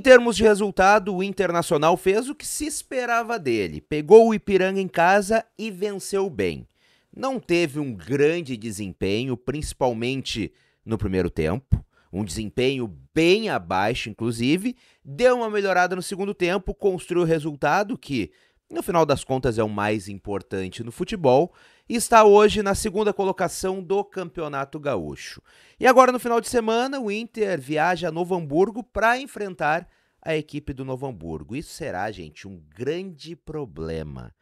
Em termos de resultado, o Internacional fez o que se esperava dele. Pegou o Ipiranga em casa e venceu bem. Não teve um grande desempenho, principalmente no primeiro tempo. Um desempenho bem abaixo, inclusive. Deu uma melhorada no segundo tempo, construiu o resultado que no final das contas é o mais importante no futebol, e está hoje na segunda colocação do Campeonato Gaúcho. E agora no final de semana, o Inter viaja a Novo Hamburgo para enfrentar a equipe do Novo Hamburgo. Isso será, gente, um grande problema.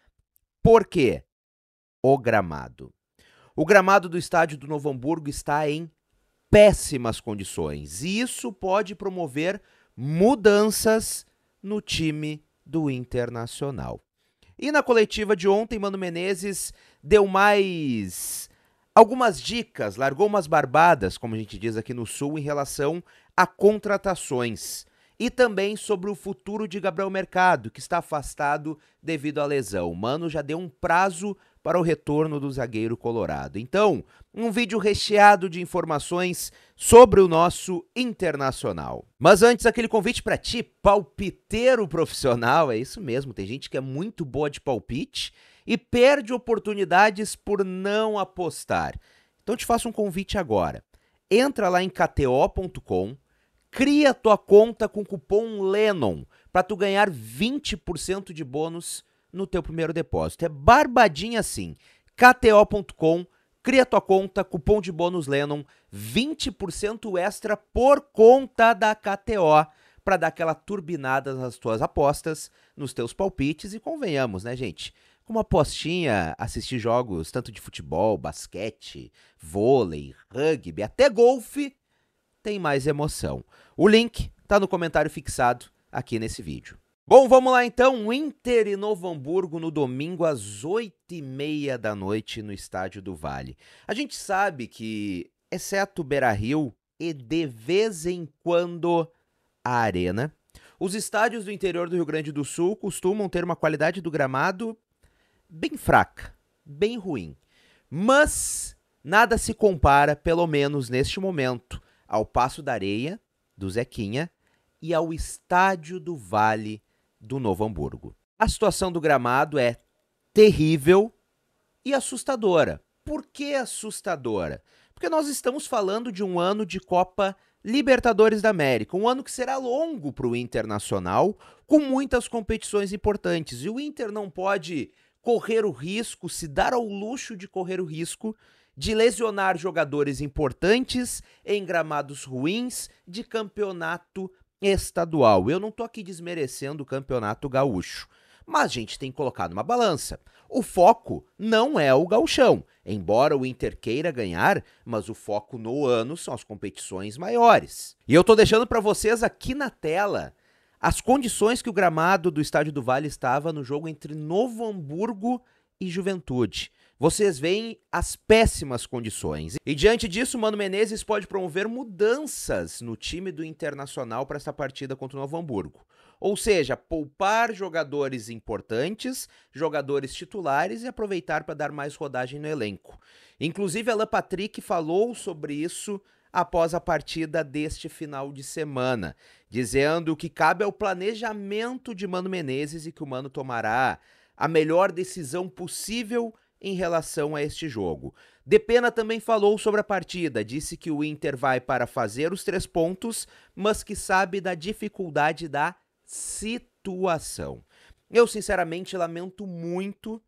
Por quê? O gramado. O gramado do estádio do Novo Hamburgo está em péssimas condições, e isso pode promover mudanças no time do Internacional. E na coletiva de ontem, Mano Menezes deu mais algumas dicas, largou umas barbadas, como a gente diz aqui no Sul, em relação a contratações. E também sobre o futuro de Gabriel Mercado, que está afastado devido à lesão. Mano já deu um prazo para o retorno do zagueiro colorado. Então, um vídeo recheado de informações sobre o nosso internacional. Mas antes, aquele convite para ti, palpiteiro profissional, é isso mesmo, tem gente que é muito boa de palpite e perde oportunidades por não apostar. Então te faço um convite agora. Entra lá em kto.com, cria tua conta com cupom LENON para tu ganhar 20% de bônus no teu primeiro depósito. É barbadinha assim KTO.com, cria tua conta, cupom de bônus Lennon, 20% extra por conta da KTO para dar aquela turbinada nas tuas apostas, nos teus palpites e convenhamos, né, gente? Com uma apostinha, assistir jogos tanto de futebol, basquete, vôlei, rugby, até golfe, tem mais emoção. O link tá no comentário fixado aqui nesse vídeo. Bom, vamos lá então. Inter e Novo Hamburgo no domingo às oito e meia da noite no Estádio do Vale. A gente sabe que, exceto Beira Rio e de vez em quando a Arena, os estádios do interior do Rio Grande do Sul costumam ter uma qualidade do gramado bem fraca, bem ruim. Mas nada se compara, pelo menos neste momento, ao Passo da Areia, do Zequinha, e ao Estádio do Vale do Novo Hamburgo. A situação do gramado é terrível e assustadora. Por que assustadora? Porque nós estamos falando de um ano de Copa Libertadores da América, um ano que será longo para o Internacional, com muitas competições importantes. E o Inter não pode correr o risco, se dar ao luxo de correr o risco de lesionar jogadores importantes em gramados ruins de campeonato estadual. Eu não tô aqui desmerecendo o campeonato gaúcho, mas a gente tem que colocar numa balança. O foco não é o gauchão, embora o Inter queira ganhar, mas o foco no ano são as competições maiores. E eu tô deixando para vocês aqui na tela as condições que o gramado do Estádio do Vale estava no jogo entre Novo Hamburgo e Juventude vocês veem as péssimas condições. E diante disso, Mano Menezes pode promover mudanças no time do Internacional para essa partida contra o Novo Hamburgo. Ou seja, poupar jogadores importantes, jogadores titulares e aproveitar para dar mais rodagem no elenco. Inclusive, Alan Patrick falou sobre isso após a partida deste final de semana, dizendo que cabe ao planejamento de Mano Menezes e que o Mano tomará a melhor decisão possível em relação a este jogo. Depena também falou sobre a partida, disse que o Inter vai para fazer os três pontos, mas que sabe da dificuldade da situação. Eu sinceramente lamento muito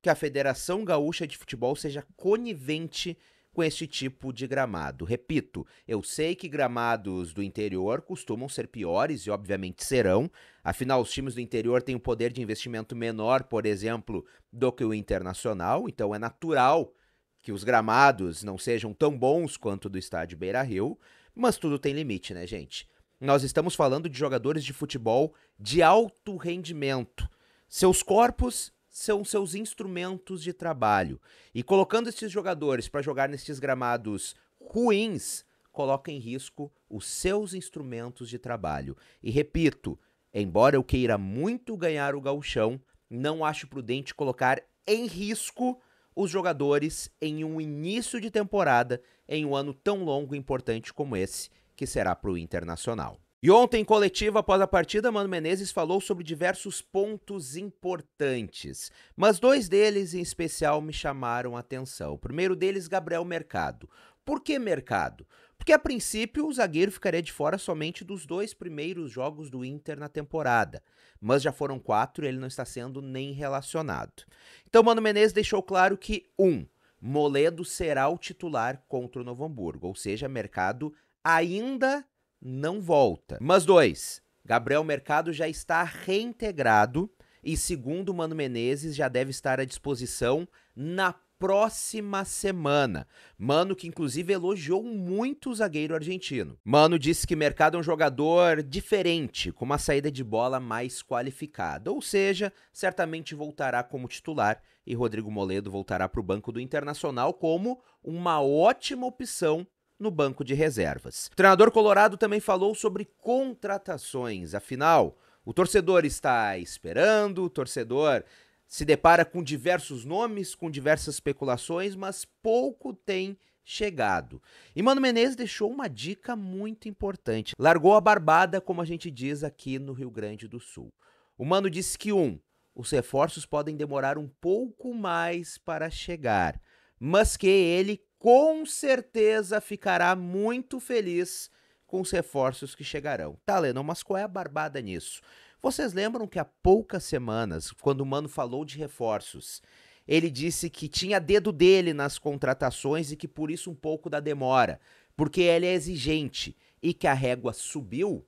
que a Federação Gaúcha de Futebol seja conivente com este tipo de gramado. Repito, eu sei que gramados do interior costumam ser piores e obviamente serão, afinal, os times do interior têm um poder de investimento menor, por exemplo, do que o internacional, então é natural que os gramados não sejam tão bons quanto do estádio Beira Rio, mas tudo tem limite, né, gente? Nós estamos falando de jogadores de futebol de alto rendimento. Seus corpos são seus instrumentos de trabalho. E colocando esses jogadores para jogar nesses gramados ruins, coloca em risco os seus instrumentos de trabalho. E repito, embora eu queira muito ganhar o gauchão, não acho prudente colocar em risco os jogadores em um início de temporada, em um ano tão longo e importante como esse, que será para o Internacional. E ontem, coletiva após a partida, Mano Menezes falou sobre diversos pontos importantes, mas dois deles em especial me chamaram a atenção. O primeiro deles, Gabriel Mercado. Por que mercado? Porque a princípio o zagueiro ficaria de fora somente dos dois primeiros jogos do Inter na temporada, mas já foram quatro e ele não está sendo nem relacionado. Então, Mano Menezes deixou claro que, um, Moledo será o titular contra o Novo Hamburgo, ou seja, mercado ainda não volta. Mas dois, Gabriel Mercado já está reintegrado e, segundo Mano Menezes, já deve estar à disposição na próxima semana. Mano, que inclusive elogiou muito o zagueiro argentino. Mano disse que Mercado é um jogador diferente, com uma saída de bola mais qualificada. Ou seja, certamente voltará como titular e Rodrigo Moledo voltará para o banco do Internacional como uma ótima opção no banco de reservas. O treinador colorado também falou sobre contratações, afinal, o torcedor está esperando, o torcedor se depara com diversos nomes, com diversas especulações, mas pouco tem chegado. E Mano Menezes deixou uma dica muito importante. Largou a barbada, como a gente diz aqui no Rio Grande do Sul. O Mano disse que um, os reforços podem demorar um pouco mais para chegar, mas que ele com certeza ficará muito feliz com os reforços que chegarão. Tá, Lennon, mas qual é a barbada nisso? Vocês lembram que há poucas semanas, quando o Mano falou de reforços, ele disse que tinha dedo dele nas contratações e que por isso um pouco da demora, porque ele é exigente e que a régua subiu?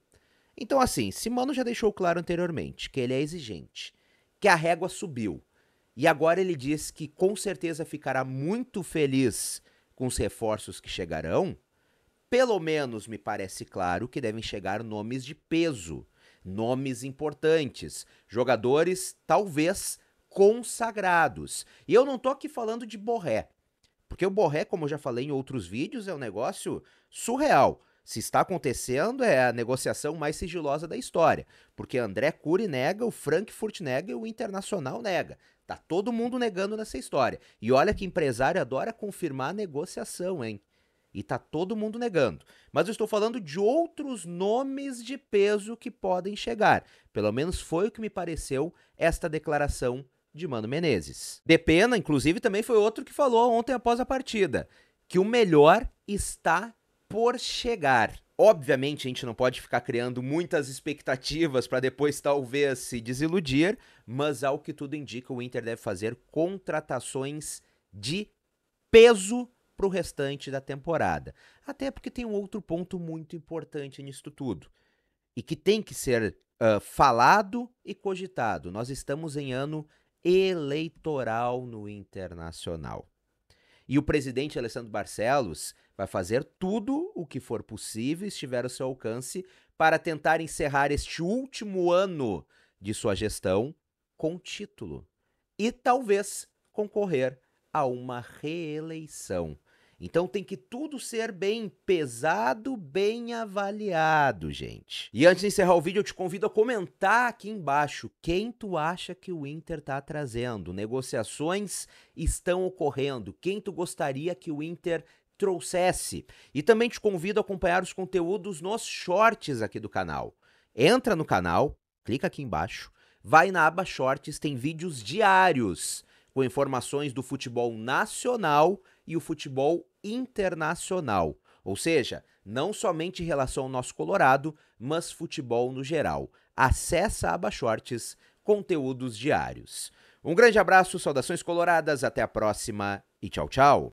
Então, assim, se Mano já deixou claro anteriormente que ele é exigente, que a régua subiu, e agora ele diz que com certeza ficará muito feliz com os reforços que chegarão, pelo menos me parece claro que devem chegar nomes de peso, nomes importantes, jogadores talvez consagrados. E eu não tô aqui falando de Borré, porque o Borré, como eu já falei em outros vídeos, é um negócio surreal. Se está acontecendo, é a negociação mais sigilosa da história, porque André Cury nega, o Frankfurt nega e o Internacional nega. Tá todo mundo negando nessa história. E olha que empresário adora confirmar a negociação, hein? E tá todo mundo negando. Mas eu estou falando de outros nomes de peso que podem chegar. Pelo menos foi o que me pareceu esta declaração de Mano Menezes. de pena inclusive, também foi outro que falou ontem após a partida que o melhor está por chegar. Obviamente a gente não pode ficar criando muitas expectativas para depois talvez se desiludir, mas ao que tudo indica, o Inter deve fazer contratações de peso para o restante da temporada. Até porque tem um outro ponto muito importante nisto tudo e que tem que ser uh, falado e cogitado. Nós estamos em ano eleitoral no internacional. E o presidente Alessandro Barcelos vai fazer tudo o que for possível, estiver ao seu alcance, para tentar encerrar este último ano de sua gestão com título e talvez concorrer a uma reeleição. Então tem que tudo ser bem pesado, bem avaliado, gente. E antes de encerrar o vídeo, eu te convido a comentar aqui embaixo quem tu acha que o Inter tá trazendo. Negociações estão ocorrendo. Quem tu gostaria que o Inter trouxesse? E também te convido a acompanhar os conteúdos nos shorts aqui do canal. Entra no canal, clica aqui embaixo, vai na aba Shorts, tem vídeos diários com informações do futebol nacional e o futebol internacional. Ou seja, não somente em relação ao nosso Colorado, mas futebol no geral. Acesse a aba Shorts, conteúdos diários. Um grande abraço, saudações coloradas, até a próxima e tchau, tchau.